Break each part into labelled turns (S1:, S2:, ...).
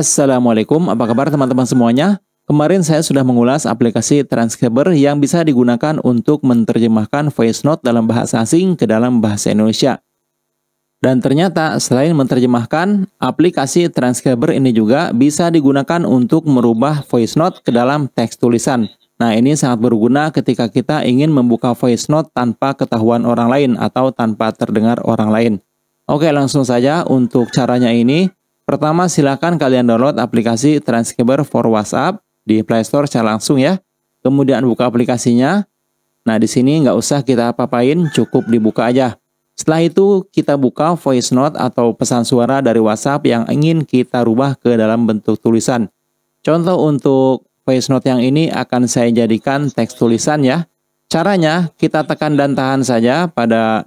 S1: Assalamualaikum, apa kabar teman-teman semuanya? Kemarin saya sudah mengulas aplikasi Transcriber yang bisa digunakan untuk menerjemahkan voice note dalam bahasa asing ke dalam bahasa Indonesia. Dan ternyata selain menerjemahkan, aplikasi Transcriber ini juga bisa digunakan untuk merubah voice note ke dalam teks tulisan. Nah, ini sangat berguna ketika kita ingin membuka voice note tanpa ketahuan orang lain atau tanpa terdengar orang lain. Oke, langsung saja untuk caranya ini, Pertama, silakan kalian download aplikasi Transcriber for WhatsApp di Play Store secara langsung ya. Kemudian buka aplikasinya. Nah, di sini nggak usah kita apa-apain, cukup dibuka aja. Setelah itu, kita buka voice note atau pesan suara dari WhatsApp yang ingin kita rubah ke dalam bentuk tulisan. Contoh untuk voice note yang ini akan saya jadikan teks tulisan ya. Caranya, kita tekan dan tahan saja pada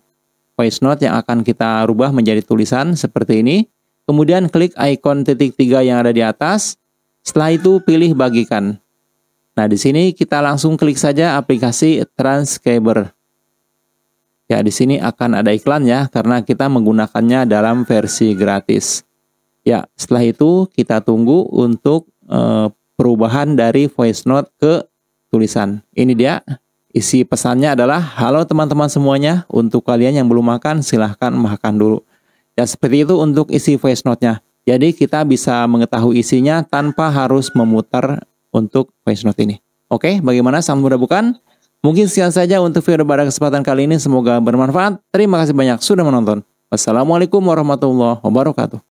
S1: voice note yang akan kita rubah menjadi tulisan seperti ini. Kemudian klik ikon titik tiga yang ada di atas. Setelah itu pilih bagikan. Nah, di sini kita langsung klik saja aplikasi Transcriber. Ya, di sini akan ada iklan ya karena kita menggunakannya dalam versi gratis. Ya, setelah itu kita tunggu untuk e, perubahan dari voice note ke tulisan. Ini dia. Isi pesannya adalah, "Halo teman-teman semuanya, untuk kalian yang belum makan silahkan makan dulu." Dan seperti itu untuk isi voice note-nya. Jadi kita bisa mengetahui isinya tanpa harus memutar untuk voice note ini. Oke, bagaimana? Sangat mudah bukan? Mungkin sekian saja untuk video pada kesempatan kali ini. Semoga bermanfaat. Terima kasih banyak sudah menonton. Wassalamualaikum warahmatullahi wabarakatuh.